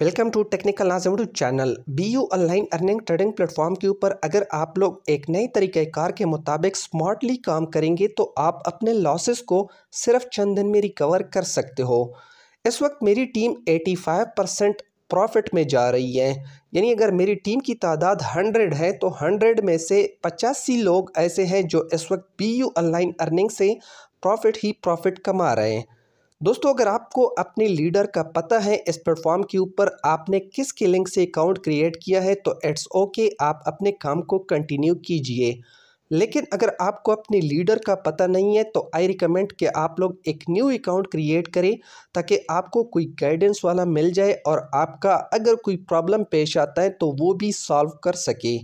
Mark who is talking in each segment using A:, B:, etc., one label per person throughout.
A: welcome to technical नाजमडू channel B U online earning trading platform के ऊपर अगर आप लोग एक नए तरीक़ार के मुताबिक स्मार्टली काम करेंगे तो आप अपने लॉसेस को सिर्फ चंद दिन में रिकवर कर सकते हो इस वक्त मेरी टीम 85 परसेंट प्रॉफिट में जा रही है यानी अगर मेरी टीम की तादाद हंड्रेड है तो हंड्रेड में से पचासी लोग ऐसे हैं जो इस वक्त बी यू ऑनलाइन अर्निंग से प्रॉफिट ही प्रॉफिट कमा रहे हैं दोस्तों अगर आपको अपने लीडर का पता है इस प्लेटफॉर्म के ऊपर आपने किस के लिंक से अकाउंट क्रिएट किया है तो इट्स ओके आप अपने काम को कंटिन्यू कीजिए लेकिन अगर आपको अपने लीडर का पता नहीं है तो आई रिकमेंड कि आप लोग एक न्यू अकाउंट क्रिएट करें ताकि आपको कोई गाइडेंस वाला मिल जाए और आपका अगर कोई प्रॉब्लम पेश आता है तो वो भी सॉल्व कर सके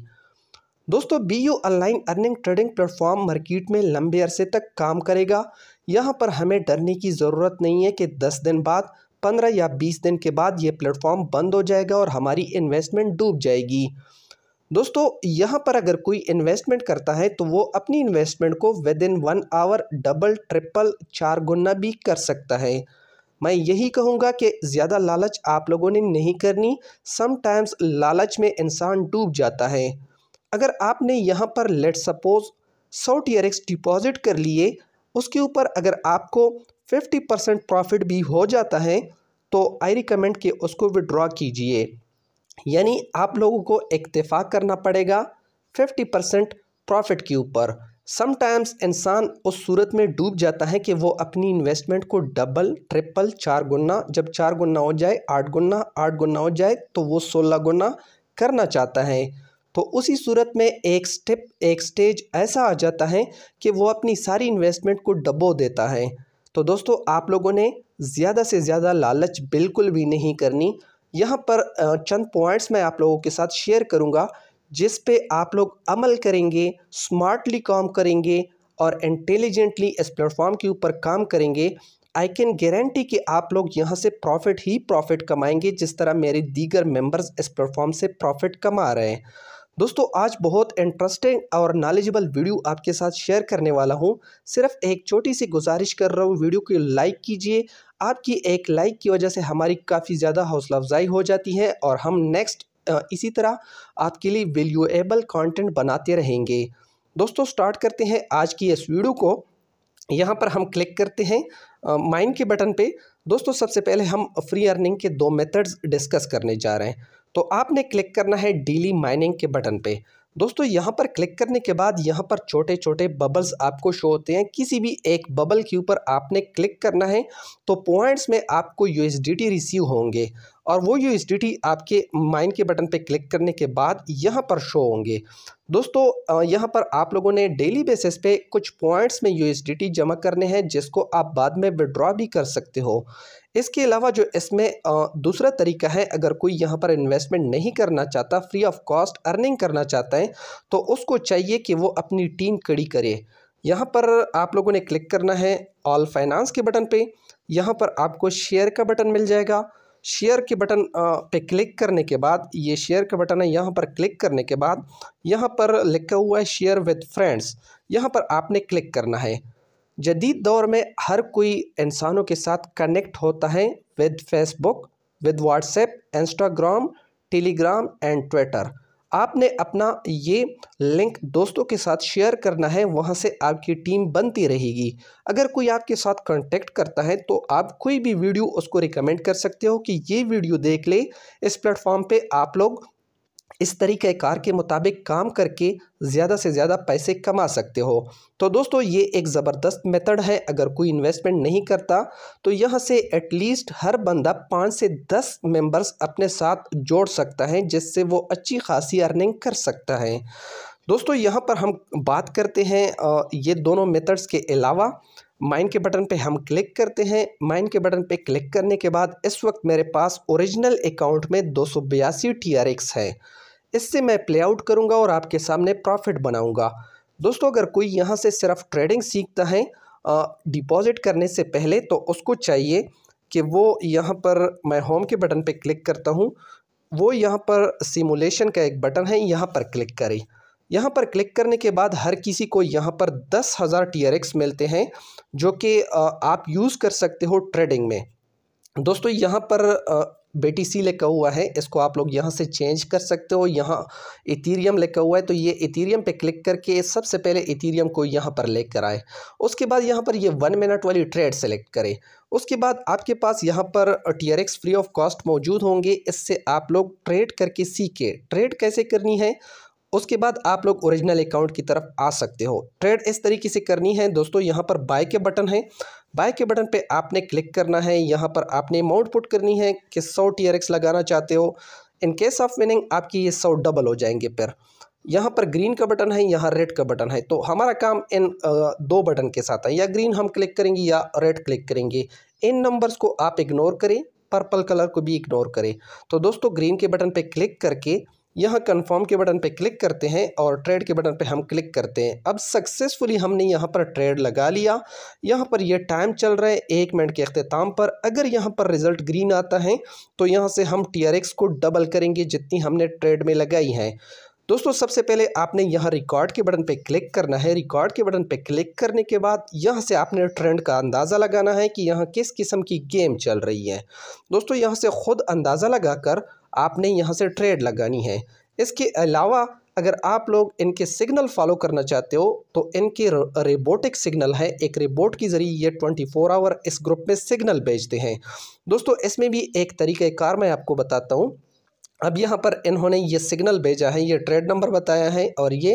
A: दोस्तों B U online earning trading platform market में लंबे अरसे तक काम करेगा यहाँ पर हमें डरने की ज़रूरत नहीं है कि दस दिन बाद पंद्रह या बीस दिन के बाद ये प्लेटफॉर्म बंद हो जाएगा और हमारी इन्वेस्टमेंट डूब जाएगी दोस्तों यहाँ पर अगर कोई इन्वेस्टमेंट करता है तो वो अपनी इन्वेस्टमेंट को within one hour double triple चार गुना भी कर सकता है मैं यही कहूँगा कि ज़्यादा लालच आप लोगों ने नहीं करनी समटाइम्स लालच में इंसान डूब जाता है अगर आपने यहाँ पर लेट सपोज़ सौ टी डिपॉज़िट कर लिए उसके ऊपर अगर आपको फिफ्टी परसेंट प्रॉफिट भी हो जाता है तो आई रिकमेंड कि उसको विड्रॉ कीजिए यानी आप लोगों को इतफाक करना पड़ेगा फिफ्टी परसेंट प्रॉफिट के ऊपर समटाइम्स इंसान उस सूरत में डूब जाता है कि वो अपनी इन्वेस्टमेंट को डबल ट्रिपल चार गुना जब चार गुना हो जाए आठ गुना आठ गुना हो जाए तो वो सोलह गुना करना चाहता है तो उसी सूरत में एक स्टेप एक स्टेज ऐसा आ जाता है कि वो अपनी सारी इन्वेस्टमेंट को डबो देता है तो दोस्तों आप लोगों ने ज़्यादा से ज़्यादा लालच बिल्कुल भी नहीं करनी यहाँ पर चंद पॉइंट्स मैं आप लोगों के साथ शेयर करूँगा जिस पे आप लोग अमल करेंगे स्मार्टली काम करेंगे और इंटेलिजेंटली इस प्लेटफॉर्म के ऊपर काम करेंगे आई कैन गारंटी कि आप लोग यहाँ से प्रॉफिट ही प्रॉफिट कमाएंगे जिस तरह मेरे दीगर मेंबर्स इस प्लेटफॉर्म से प्रॉफिट कमा रहे हैं दोस्तों आज बहुत इंटरेस्टिंग और नॉलेजेबल वीडियो आपके साथ शेयर करने वाला हूं सिर्फ एक छोटी सी गुजारिश कर रहा हूं वीडियो को लाइक कीजिए आपकी एक लाइक की वजह से हमारी काफ़ी ज़्यादा हौसला अफजाई हो जाती है और हम नेक्स्ट इसी तरह आपके लिए वैल्यूएबल कॉन्टेंट बनाते रहेंगे दोस्तों स्टार्ट करते हैं आज की इस वीडियो को यहाँ पर हम क्लिक करते हैं माइंड के बटन पे दोस्तों सबसे पहले हम फ्री अर्निंग के दो मेथड्स डिस्कस करने जा रहे हैं तो आपने क्लिक करना है डेली माइनिंग के बटन पे दोस्तों यहाँ पर क्लिक करने के बाद यहाँ पर छोटे छोटे बबल्स आपको शो होते हैं किसी भी एक बबल के ऊपर आपने क्लिक करना है तो पॉइंट्स में आपको यू रिसीव होंगे और वो यू आपके माइन के बटन पे क्लिक करने के बाद यहाँ पर शो होंगे दोस्तों यहाँ पर आप लोगों ने डेली बेसिस पे कुछ पॉइंट्स में यू जमा करने हैं जिसको आप बाद में विड्रॉ भी कर सकते हो इसके अलावा जो इसमें दूसरा तरीका है अगर कोई यहाँ पर इन्वेस्टमेंट नहीं करना चाहता फ्री ऑफ कॉस्ट अर्निंग करना चाहता है तो उसको चाहिए कि वो अपनी टीम कड़ी करे यहाँ पर आप लोगों ने क्लिक करना है ऑल फाइनेंस के बटन पे यहाँ पर आपको शेयर का बटन मिल जाएगा शेयर के बटन पे क्लिक करने के बाद ये शेयर का बटन है यहाँ पर क्लिक करने के बाद यहाँ पर लिखा हुआ है शेयर विद फ्रेंड्स यहाँ पर आपने क्लिक करना है जदीद दौर में हर कोई इंसानों के साथ कनेक्ट होता है with Facebook with WhatsApp Instagram Telegram and Twitter आपने अपना ये लिंक दोस्तों के साथ शेयर करना है वहाँ से आपकी टीम बनती रहेगी अगर कोई आपके साथ कांटेक्ट करता है तो आप कोई भी वीडियो उसको रिकमेंड कर सकते हो कि ये वीडियो देख ले इस प्लेटफॉर्म पे आप लोग इस तरीके कार के मुताबिक काम करके ज़्यादा से ज़्यादा पैसे कमा सकते हो तो दोस्तों ये एक ज़बरदस्त मेथड है अगर कोई इन्वेस्टमेंट नहीं करता तो यहाँ से एटलीस्ट हर बंदा पाँच से दस मेंबर्स अपने साथ जोड़ सकता है जिससे वो अच्छी खासी अर्निंग कर सकता है दोस्तों यहाँ पर हम बात करते हैं ये दोनों मेथड्स के अलावा माइन के बटन पे हम क्लिक करते हैं माइन के बटन पे क्लिक करने के बाद इस वक्त मेरे पास ओरिजिनल अकाउंट में दो सौ बयासी टी आर एक्स है इससे मैं प्ले आउट करूँगा और आपके सामने प्रॉफिट बनाऊँगा दोस्तों अगर कोई यहाँ से सिर्फ ट्रेडिंग सीखता है डिपॉज़िट करने से पहले तो उसको चाहिए कि वो यहाँ पर मैं होम के बटन पे क्लिक करता हूँ वो यहाँ पर सिमुलेशन का एक बटन है यहाँ पर क्लिक करें यहाँ पर क्लिक करने के बाद हर किसी को यहाँ पर दस हज़ार टी मिलते हैं जो कि आप यूज़ कर सकते हो ट्रेडिंग में दोस्तों यहाँ पर बेटी सी लिखा हुआ है इसको आप लोग यहाँ से चेंज कर सकते हो यहाँ इथीरियम लिखा हुआ है तो ये इथीरियम पे क्लिक करके सबसे पहले इथीरियम को यहाँ पर लेकर आए उसके बाद यहाँ पर ये वन मिनट वाली ट्रेड सेलेक्ट करें उसके बाद आपके पास यहाँ पर T R X free of cost मौजूद होंगे इससे आप लोग ट्रेड करके सीखे ट्रेड कैसे करनी है उसके बाद आप लोग ओरिजिनल अकाउंट की तरफ आ सकते हो ट्रेड इस तरीके से करनी है दोस्तों यहाँ पर बाय के बटन है बाय के बटन पे आपने क्लिक करना है यहाँ पर आपने अमाउंट पुट करनी है कि सौ टी एक्स लगाना चाहते हो इन केस ऑफ विनिंग आपकी ये सौ डबल हो जाएंगे पर यहाँ पर ग्रीन का बटन है यहाँ रेड का बटन है तो हमारा काम इन दो बटन के साथ है या ग्रीन हम क्लिक करेंगे या रेड क्लिक करेंगे इन नंबर्स को आप इग्नोर करें पर्पल कलर को भी इग्नोर करें तो दोस्तों ग्रीन के बटन पे क्लिक करके यहाँ कंफर्म के बटन पे क्लिक करते हैं और ट्रेड के बटन पे हम क्लिक करते हैं अब सक्सेसफुली हमने यहाँ पर ट्रेड लगा लिया यहाँ पर यह टाइम चल रहा है एक मिनट के अख्ताम पर अगर यहाँ पर रिज़ल्ट ग्रीन आता है तो यहाँ से हम टी को डबल करेंगे जितनी हमने ट्रेड में लगाई है दोस्तों सबसे पहले आपने यहाँ रिकॉर्ड के बटन पे क्लिक करना है रिकॉर्ड के बटन पे क्लिक करने के बाद यहाँ से आपने ट्रेंड का अंदाज़ा लगाना है कि यहाँ किस किस्म की गेम चल रही है दोस्तों यहाँ से ख़ुद अंदाज़ा लगाकर आपने यहाँ से ट्रेड लगानी है इसके अलावा अगर आप लोग इनके सिग्नल फॉलो करना चाहते हो तो इनके रिबोटिक सिग्नल है एक रिबोट के ज़रिए ये ट्वेंटी फोर आवर इस ग्रुप में सिग्नल भेजते हैं दोस्तों इसमें भी एक तरीक़ार मैं आपको बताता हूँ अब यहाँ पर इन्होंने ये सिग्नल भेजा है ये ट्रेड नंबर बताया है और ये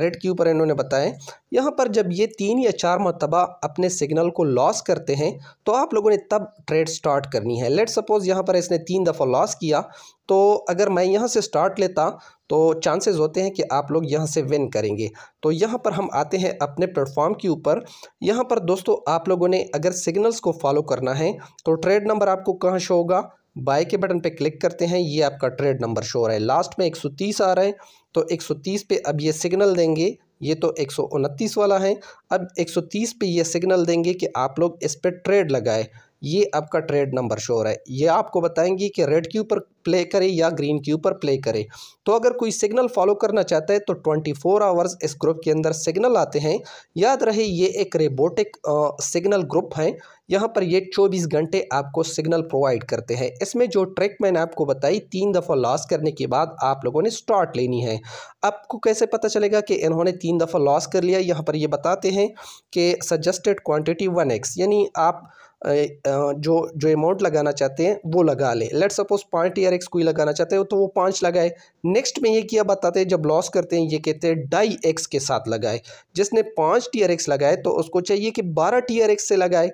A: रेड के ऊपर इन्होंने बताया यहाँ पर जब ये तीन या चार मरतबा अपने सिग्नल को लॉस करते हैं तो आप लोगों ने तब ट्रेड स्टार्ट करनी है लेट सपोज़ यहाँ पर इसने तीन दफ़ा लॉस किया तो अगर मैं यहाँ से स्टार्ट लेता तो चांसेस होते हैं कि आप लोग यहाँ से विन करेंगे तो यहाँ पर हम आते हैं अपने प्लेटफॉर्म के ऊपर यहाँ पर दोस्तों आप लोगों ने अगर सिग्नल्स को फॉलो करना है तो ट्रेड नंबर आपको कहाँ शो होगा बाय के बटन पे क्लिक करते हैं ये आपका ट्रेड नंबर शो रहा है लास्ट में 130 आ रहा है तो 130 पे अब ये सिग्नल देंगे ये तो एक वाला है अब 130 पे ये सिग्नल देंगे कि आप लोग इस पर ट्रेड लगाए ये आपका ट्रेड नंबर शोर है ये आपको बताएंगी कि रेड के ऊपर प्ले करे या ग्रीन के ऊपर प्ले करे तो अगर कोई सिग्नल फॉलो करना चाहता है तो 24 आवर्स इस ग्रुप के अंदर सिग्नल आते हैं याद रहे ये एक रेबोटिक सिग्नल ग्रुप है यहाँ पर ये 24 घंटे आपको सिग्नल प्रोवाइड करते हैं इसमें जो ट्रिक मैंने आपको बताई तीन दफ़ा लॉस करने के बाद आप लोगों ने स्टार्ट लेनी है आपको कैसे पता चलेगा कि इन्होंने तीन दफ़ा लॉस कर लिया यहाँ पर ये बताते हैं कि सजेस्टेड क्वान्टिटी वन एक्स यानी आप जो जो अमाउंट लगाना चाहते हैं वो लगा ले लेट सपोज पॉइंट ईयर एक्स कोई लगाना चाहते हो तो वो पाँच लगाए नेक्स्ट में ये किया बताते हैं जब लॉस करते हैं ये कहते हैं डाई एक्स के साथ लगाए जिसने पाँच टीयर एक्स लगाए तो उसको चाहिए कि बारह टीयर एक्स से लगाए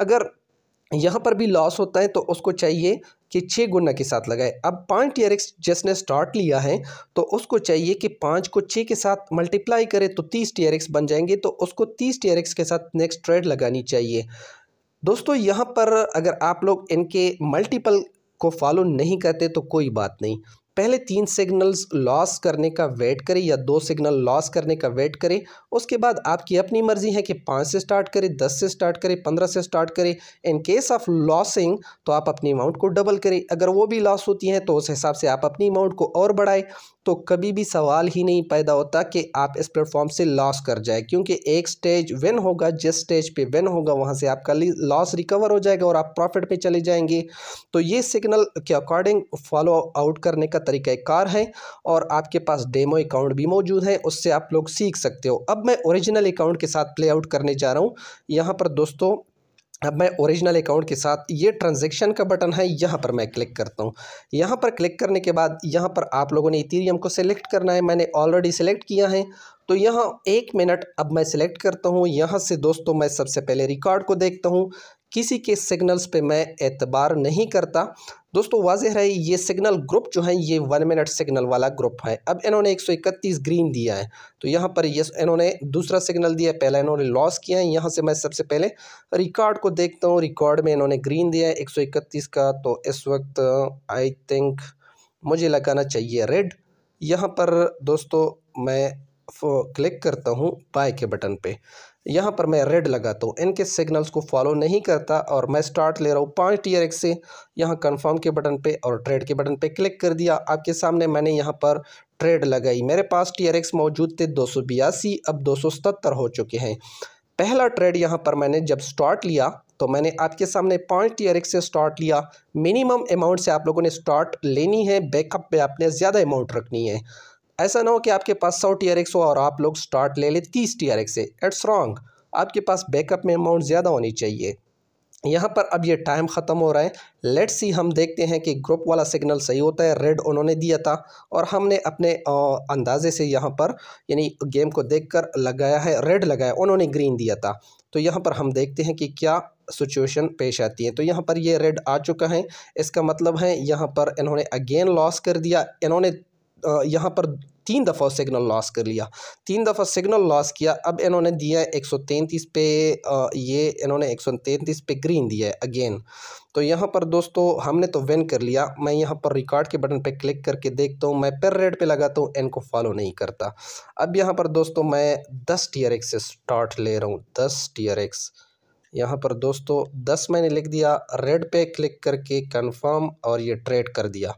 A: अगर यहाँ पर भी लॉस होता है तो उसको चाहिए कि छः गुना के साथ लगाए अब पाँच टीयर एक्स जिसने स्टार्ट लिया है तो उसको चाहिए कि पाँच को छः के साथ मल्टीप्लाई करे तो तीस टीयर एक्स बन जाएंगे तो उसको तीस टीयर एक्स के साथ नेक्स्ट ट्रेड लगानी चाहिए दोस्तों यहाँ पर अगर आप लोग इनके मल्टीपल को फॉलो नहीं करते तो कोई बात नहीं पहले तीन सिग्नल्स लॉस करने का वेट करें या दो सिग्नल लॉस करने का वेट करें उसके बाद आपकी अपनी मर्ज़ी है कि पाँच से स्टार्ट करें दस से स्टार्ट करें पंद्रह से स्टार्ट करें इन केस ऑफ लॉसिंग तो आप अपनी अमाउंट को डबल करें अगर वो भी लॉस होती हैं तो उस हिसाब से आप अपनी अमाउंट को और बढ़ाएं तो कभी भी सवाल ही नहीं पैदा होता कि आप इस प्लेटफॉर्म से लॉस कर जाए क्योंकि एक स्टेज विन होगा जिस स्टेज पे विन होगा वहाँ से आपका लॉस रिकवर हो जाएगा और आप प्रॉफिट पे चले जाएंगे तो ये सिग्नल के अकॉर्डिंग फॉलो आउट करने का तरीक़ाकार है और आपके पास डेमो अकाउंट भी मौजूद है उससे आप लोग सीख सकते हो अब मैं ओरिजिनल अकाउंट के साथ प्ले आउट करने जा रहा हूँ यहाँ पर दोस्तों अब मैं ओरिजिनल अकाउंट के साथ ये ट्रांजैक्शन का बटन है यहाँ पर मैं क्लिक करता हूँ यहाँ पर क्लिक करने के बाद यहाँ पर आप लोगों ने इथीरियम को सिलेक्ट करना है मैंने ऑलरेडी सिलेक्ट किया है तो यहाँ एक मिनट अब मैं सिलेक्ट करता हूँ यहाँ से दोस्तों मैं सबसे पहले रिकॉर्ड को देखता हूँ किसी के सिग्नल्स पे मैं एतबार नहीं करता दोस्तों वाजह है ये सिग्नल ग्रुप जो है ये वन मिनट सिग्नल वाला ग्रुप है अब इन्होंने 131 ग्रीन दिया है तो यहाँ पर ये इन्होंने दूसरा सिग्नल दिया है पहला इन्होंने लॉस किया है यहाँ से मैं सबसे पहले रिकॉर्ड को देखता हूँ रिकॉर्ड में इन्होंने ग्रीन दिया है एक का तो इस वक्त आई थिंक मुझे लगाना चाहिए रेड यहाँ पर दोस्तों मैं क्लिक करता हूँ बाय के बटन पे यहाँ पर मैं रेड लगाता हूँ इनके सिग्नल्स को फॉलो नहीं करता और मैं स्टार्ट ले रहा हूँ पाँच टीयर एक्स से यहाँ कन्फर्म के बटन पे और ट्रेड के बटन पे क्लिक कर दिया आपके सामने मैंने यहाँ पर ट्रेड लगाई मेरे पास आर एक्स मौजूद थे दो अब दो हो चुके हैं पहला ट्रेड यहाँ पर मैंने जब स्टार्ट लिया तो मैंने आपके सामने पाँच टी आर से स्टार्ट लिया मिनिमम अमाउंट से आप लोगों ने स्टार्ट लेनी है बैकअप पे आपने ज़्यादा अमाउंट रखनी है ऐसा ना हो कि आपके पास सौ टी आर एक्स हो और आप लोग स्टार्ट ले लें तीस टी आर से इट्स रॉन्ग आपके पास बैकअप में अमाउंट ज़्यादा होनी चाहिए यहाँ पर अब ये टाइम ख़त्म हो रहा है लेट्स सी हम देखते हैं कि ग्रुप वाला सिग्नल सही होता है रेड उन्होंने दिया था और हमने अपने अंदाजे से यहाँ पर यानी गेम को देखकर लगाया है रेड लगाया उन्होंने ग्रीन दिया था तो यहाँ पर हम देखते हैं कि क्या सिचुएशन पेश आती है तो यहाँ पर ये रेड आ चुका है इसका मतलब है यहाँ पर इन्होंने अगेन लॉस कर दिया इन्होंने यहाँ पर तीन दफ़ा सिग्नल लॉस कर लिया तीन दफ़ा सिग्नल लॉस किया अब इन्होंने दिया एक सौ तैंतीस पे ये इन्होंने एक सौ तैंतीस पे ग्रीन दिया है अगेन तो यहाँ पर दोस्तों हमने तो विन कर लिया मैं यहाँ पर रिकॉर्ड के बटन पे क्लिक करके देखता हूँ मैं पर रेड पे लगाता हूँ इनको फॉलो नहीं करता अब यहाँ पर दोस्तों मैं दस टीयर एक्स से स्टार्ट ले रहा हूँ दस टीयर एक्स यहाँ पर दोस्तों दस मैंने लिख दिया रेड पे क्लिक करके कंफर्म और ये ट्रेड कर दिया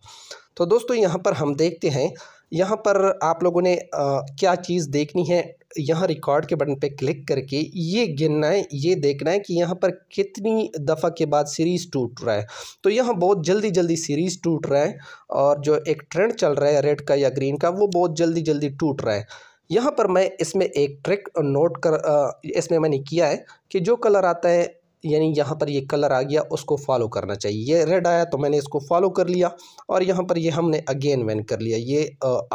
A: तो दोस्तों यहाँ पर हम देखते हैं यहाँ पर आप लोगों ने आ, क्या चीज़ देखनी है यहाँ रिकॉर्ड के बटन पे क्लिक करके ये गिनना है ये देखना है कि यहाँ पर कितनी दफ़ा के बाद सीरीज़ टूट रहा है तो यहाँ बहुत जल्दी जल्दी सीरीज़ टूट रहा है और जो एक ट्रेंड चल रहा है रेड का या ग्रीन का वो बहुत जल्दी जल्दी टूट रहा है यहाँ पर मैं इसमें एक ट्रिक नोट कर इसमें मैंने किया है कि जो कलर आता है यानी यहाँ पर ये कलर आ गया उसको फॉलो करना चाहिए ये रेड आया तो मैंने इसको फॉलो कर लिया और यहाँ पर ये हमने अगेन वैन कर लिया ये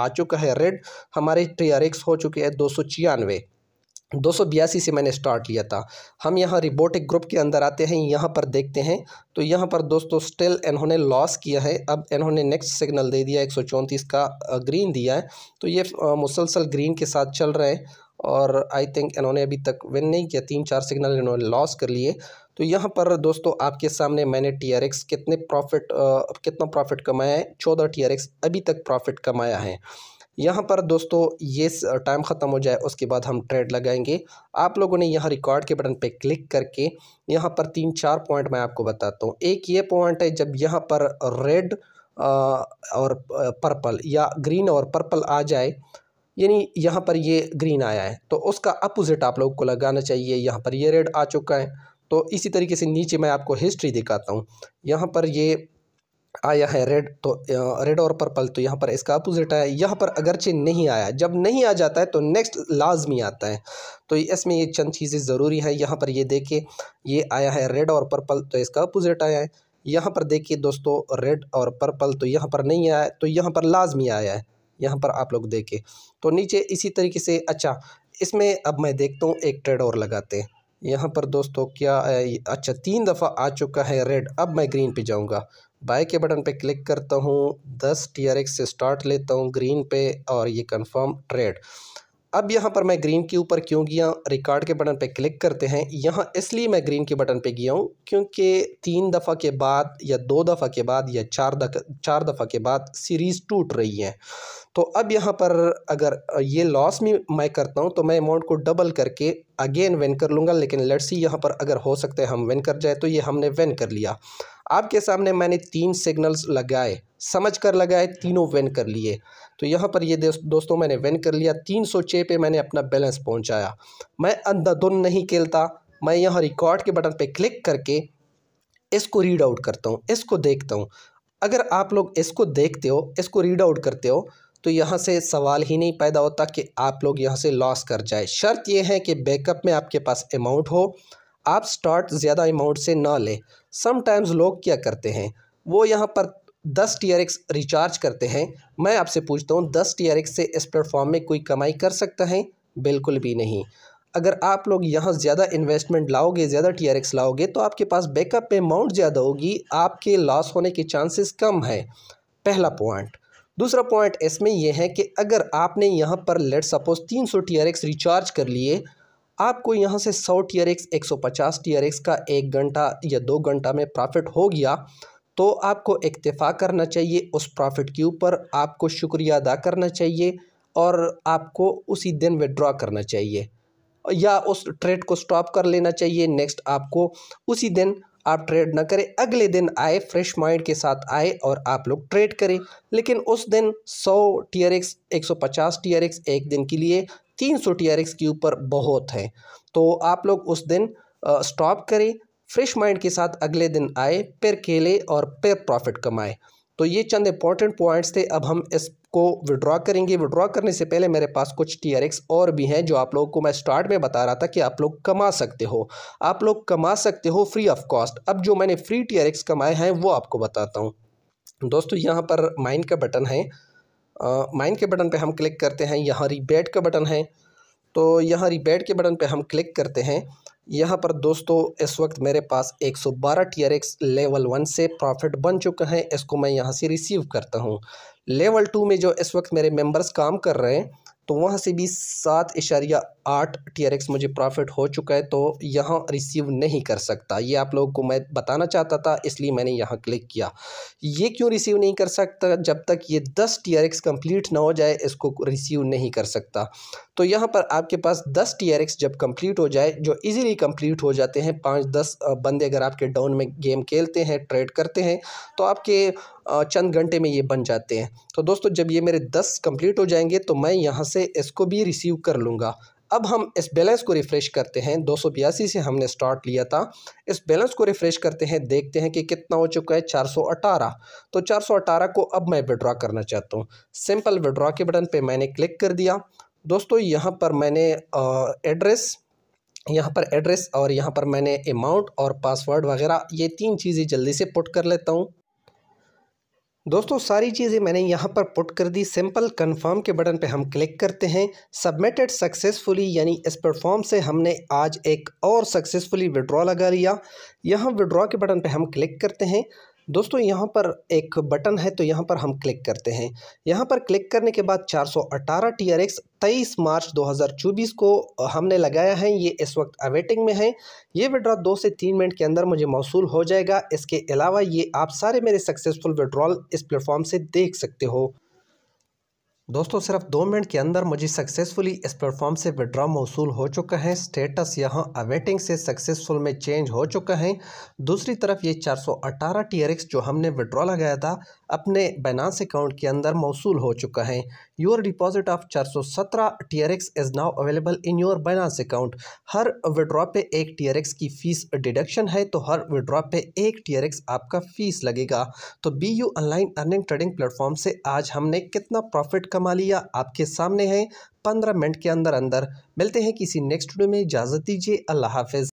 A: आ चुका है रेड हमारे टी हो चुके हैं दो सौ छियानवे दो सौ बयासी से मैंने स्टार्ट लिया था हम यहाँ रिबोटिक ग्रुप के अंदर आते हैं यहाँ पर देखते हैं तो यहाँ पर दोस्तों स्टिल इन्होंने लॉस किया है अब इन्होंने नेक्स्ट सिग्नल दे दिया एक सौ चौंतीस का ग्रीन दिया है तो ये मुसलसल ग्रीन के साथ चल रहे हैं और आई थिंक इन्होंने अभी तक विन नहीं किया तीन चार सिग्नल इन्होंने लॉस कर लिए तो यहाँ पर दोस्तों आपके सामने मैंने टी आर एक्स कितने प्रॉफिट कितना प्रॉफिट कमाया है चौदह टी आर एक्स अभी तक प्रॉफिट कमाया है यहाँ पर दोस्तों ये टाइम ख़त्म हो जाए उसके बाद हम ट्रेड लगाएंगे आप लोगों ने यहाँ रिकॉर्ड के बटन पे क्लिक करके यहाँ पर तीन चार पॉइंट मैं आपको बताता हूँ एक ये पॉइंट है जब यहाँ पर रेड और पर्पल या ग्रीन और पर्पल आ जाए यानी यहाँ पर ये ग्रीन आया है तो उसका अपोजिट आप लोग को लगाना चाहिए यहाँ पर ये रेड आ चुका है तो इसी तरीके से नीचे मैं आपको हिस्ट्री दिखाता हूँ यहाँ पर ये आया है रेड तो रेड और पर्पल तो यहाँ पर इसका अपोजिट आया यहाँ पर अगरचे नहीं आया जब नहीं आ जाता है तो नेक्स्ट लाजमी आता है तो इसमें ये चंद चीज़ें ज़रूरी हैं यहाँ पर ये देखिए ये आया है रेड और पर्पल तो इसका अपोजिट आया है यहाँ पर देखिए दोस्तों रेड और पर्पल तो यहाँ पर नहीं आया तो यहाँ पर लाजमी आया है यहाँ पर आप लोग देखें तो नीचे इसी तरीके से अच्छा इसमें अब मैं देखता हूँ एक ट्रेड और लगाते हैं यहाँ पर दोस्तों क्या अच्छा तीन दफ़ा आ चुका है रेड अब मैं ग्रीन पे जाऊँगा बाय के बटन पे क्लिक करता हूँ दस टी आर एक्स से स्टार्ट लेता हूँ ग्रीन पे और ये कंफर्म ट्रेड अब यहाँ पर मैं ग्रीन के ऊपर क्यों गया रिकॉर्ड के बटन पे क्लिक करते हैं यहाँ इसलिए मैं ग्रीन के बटन पे गया हूँ क्योंकि तीन दफ़ा के बाद या दो दफ़ा के बाद या चार दफा चार दफ़ा के बाद सीरीज़ टूट रही है तो अब यहाँ पर अगर ये लॉस में मैं करता हूँ तो मैं अमाउंट को डबल करके अगेन विन कर लूँगा लेकिन लेट्स सी यहाँ पर अगर हो सकता है हम विन कर जाए तो ये हमने विन कर लिया आपके सामने मैंने तीन सिग्नल्स लगाए समझ कर लगाए तीनों वेन कर लिए तो यहाँ पर ये दोस्तों मैंने वेन कर लिया तीन सौ छः पे मैंने अपना बैलेंस पहुँचाया मैं अंधाधुन नहीं खेलता मैं यहाँ रिकॉर्ड के बटन पर क्लिक करके इसको रीड आउट करता हूँ इसको देखता हूँ अगर आप लोग इसको देखते हो इसको रीड आउट करते हो तो यहाँ से सवाल ही नहीं पैदा होता कि आप लोग यहाँ से लॉस कर जाए शर्त यह है कि बैकअप में आपके पास अमाउंट हो आप स्टार्ट ज़्यादा अमाउंट से ना लें समटाइम्स लोग क्या करते हैं वो यहाँ पर दस टी आर एक्स रिचार्ज करते हैं मैं आपसे पूछता हूँ दस टी आर एक्स से इस प्लेटफॉर्म में कोई कमाई कर सकता है बिल्कुल भी नहीं अगर आप लोग यहाँ ज़्यादा इन्वेस्टमेंट लाओगे ज़्यादा टी आर एक्स लाओगे तो आपके पास बैकअप अमाउंट ज़्यादा होगी आपके लॉस होने के चांसेस कम है पहला पॉइंट दूसरा पॉइंट इसमें यह है कि अगर आपने यहाँ पर लेट सपोज तीन सौ टी आर एक्स रिचार्ज कर लिए आपको यहाँ से सौ टी आर एक्स एक सौ पचास टी आर एक्स का एक घंटा या दो घंटा में प्रॉफिट हो गया तो आपको इतफ़ा करना चाहिए उस प्रॉफिट के ऊपर आपको शुक्रिया अदा करना चाहिए और आपको उसी दिन विड्रॉ करना चाहिए या उस ट्रेड को स्टॉप कर लेना चाहिए नेक्स्ट आपको उसी दिन आप ट्रेड ना करें अगले दिन आए फ्रेश माइंड के साथ आए और आप लोग ट्रेड करें लेकिन उस दिन 100 टी आर एक्स एक सौ पचास टी आर एक्स एक दिन के लिए तीन सौ टी के ऊपर बहुत है तो आप लोग उस दिन स्टॉप करें फ्रेश माइंड के साथ अगले दिन आए पैर खेले और पैर प्रॉफिट कमाए तो ये चंद इंपॉर्टेंट पॉइंट्स थे अब हम इसको विड्रॉ करेंगे विड्रॉ करने से पहले मेरे पास कुछ टी और भी हैं जो आप लोगों को मैं स्टार्ट में बता रहा था कि आप लोग कमा सकते हो आप लोग कमा सकते हो फ्री ऑफ कॉस्ट अब जो मैंने फ्री टी कमाए हैं वो आपको बताता हूँ दोस्तों यहाँ पर माइंड का बटन है माइन के बटन पे हम क्लिक करते हैं यहाँ रिबेट का बटन है तो यहाँ रिबेट के बटन पे हम क्लिक करते हैं यहाँ पर दोस्तों इस वक्त मेरे पास 112 सौ बारह लेवल वन से प्रॉफिट बन चुका है इसको मैं यहाँ से रिसीव करता हूँ लेवल टू में जो इस वक्त मेरे मेंबर्स काम कर रहे हैं तो वहाँ से भी सात इशारिया आठ टी मुझे प्रॉफिट हो चुका है तो यहाँ रिसीव नहीं कर सकता ये आप लोगों को मैं बताना चाहता था इसलिए मैंने यहाँ क्लिक किया ये क्यों रिसीव नहीं कर सकता जब तक ये दस टी कंप्लीट ना हो जाए इसको रिसीव नहीं कर सकता तो यहाँ पर आपके पास दस टी जब कम्प्लीट हो जाए जो ईज़िली कम्प्लीट हो जाते हैं पाँच दस बंदे अगर आपके डाउन में गेम खेलते हैं ट्रेड करते हैं तो आपके चंद घंटे में ये बन जाते हैं तो दोस्तों जब ये मेरे दस कंप्लीट हो जाएंगे तो मैं यहाँ से इसको भी रिसीव कर लूँगा अब हम इस बैलेंस को रिफ़्रेश करते हैं दो से हमने स्टार्ट लिया था इस बैलेंस को रिफ़्रेश करते हैं देखते हैं कि कितना हो चुका है 418 तो 418 को अब मैं विड्रॉ करना चाहता हूँ सिंपल विड्रॉ के बटन पे मैंने क्लिक कर दिया दोस्तों यहाँ पर मैंने एड्रेस यहाँ पर एड्रेस और यहाँ पर मैंने अमाउंट और पासवर्ड वगैरह ये तीन चीज़ें जल्दी से पुट कर लेता हूँ दोस्तों सारी चीज़ें मैंने यहाँ पर पुट कर दी सिंपल कंफर्म के बटन पे हम क्लिक करते हैं सबमिटेड सक्सेसफुली यानी इस प्लेटफॉर्म से हमने आज एक और सक्सेसफुली विड्रॉ लगा लिया यहाँ विड्रॉ के बटन पे हम क्लिक करते हैं दोस्तों यहाँ पर एक बटन है तो यहाँ पर हम क्लिक करते हैं यहाँ पर क्लिक करने के बाद 418 TRX 23 मार्च 2024 को हमने लगाया है ये इस वक्त अवेटिंग में है ये विड्रॉ दो से तीन मिनट के अंदर मुझे मौसू हो जाएगा इसके अलावा ये आप सारे मेरे सक्सेसफुल विड्रॉल इस प्लेटफॉर्म से देख सकते हो दोस्तों सिर्फ दो मिनट के अंदर मुझे सक्सेसफुली इस प्लेटफॉर्म से विड्रॉ मौसू हो चुका है स्टेटस यहां अवेटिंग से सक्सेसफुल में चेंज हो चुका है दूसरी तरफ ये 418 सौ जो हमने विड्रॉ लगाया था अपने बैनास अकाउंट के अंदर मौसू हो चुका है योर डिपॉजिट ऑफ चार सौ सत्रह T R X is now available in your Binance account हर विड्रॉ पे एक टी आर एक्स की फ़ीस डिडक्शन है तो हर विड्रॉ पे एक टी आर एक्स आपका फ़ीस लगेगा तो B U online earning trading platform से आज हमने कितना प्रॉफिट कमा लिया आपके सामने है पंद्रह मिनट के अंदर अंदर मिलते हैं किसी नेक्स्ट वीडियो में इजाज़त दीजिए अल्लाह हाफिज़